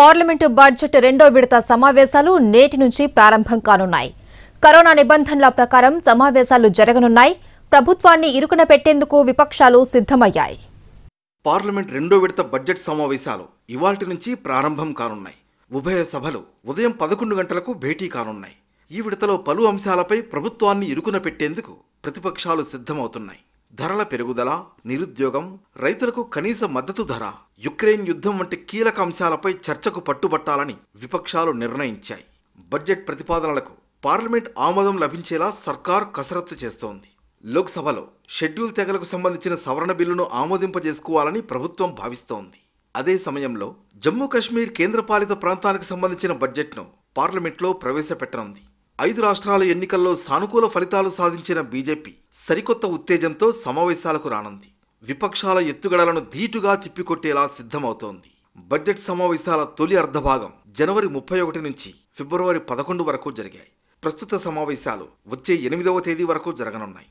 parliament budget రెండో విడత సమావేశాలు నేటి నుంచి ప్రారంభం కానున్నాయి కరోనా నిబంధనల ప్రకారం సమావేశాలు జరగనున్నాయి ప్రభుత్వాన్ని ఇరుకున పెట్టేందుకు విపక్షాలు సిద్ధమయ్యాయి పార్లమెంట్ రెండో విడత బడ్జెట్ సమావేశాలు ఇవాల్టి నుంచి ప్రారంభం కానున్నాయి ఉభయ సభలు ఉదయం పదకొండు గంటలకు భేటీ కానున్నాయి ఈ విడతలో పలు అంశాలపై ప్రభుత్వాన్ని ఇరుకున పెట్టేందుకు ప్రతిపక్షాలు సిద్ధమవుతున్నాయి ధరల పెరుగుదల నిరుద్యోగం రైతులకు కనీస మద్దతు ధర యుక్రెయిన్ యుద్ధం వంటి కీలక అంశాలపై చర్చకు పట్టుబట్టాలని విపక్షాలు నిర్ణయించాయి బడ్జెట్ ప్రతిపాదనలకు పార్లమెంట్ ఆమోదం లభించేలా సర్కార్ కసరత్తు చేస్తోంది లోక్సభలో షెడ్యూల్ తెగలకు సంబంధించిన సవరణ బిల్లును ఆమోదింపజేసుకోవాలని ప్రభుత్వం భావిస్తోంది అదే సమయంలో జమ్మూ కాశ్మీర్ కేంద్రపాలిత ప్రాంతానికి సంబంధించిన బడ్జెట్ను పార్లమెంట్లో ప్రవేశపెట్టనుంది ఐదు రాష్ట్రాల ఎన్నికల్లో సానుకూల ఫలితాలు సాధించిన బీజేపీ సరికొత్త ఉత్తేజంతో సమావేశాలకు రానుంది విపక్షాల ఎత్తుగడలను ధీటుగా తిప్పికొట్టేలా సిద్ధమవుతోంది బడ్జెట్ సమావేశాల తొలి అర్ధభాగం జనవరి ముప్పై ఒకటి నుంచి ఫిబ్రవరి పదకొండు వరకు జరిగాయి ప్రస్తుత సమావేశాలు వచ్చే ఎనిమిదవ తేదీ వరకు జరగనున్నాయి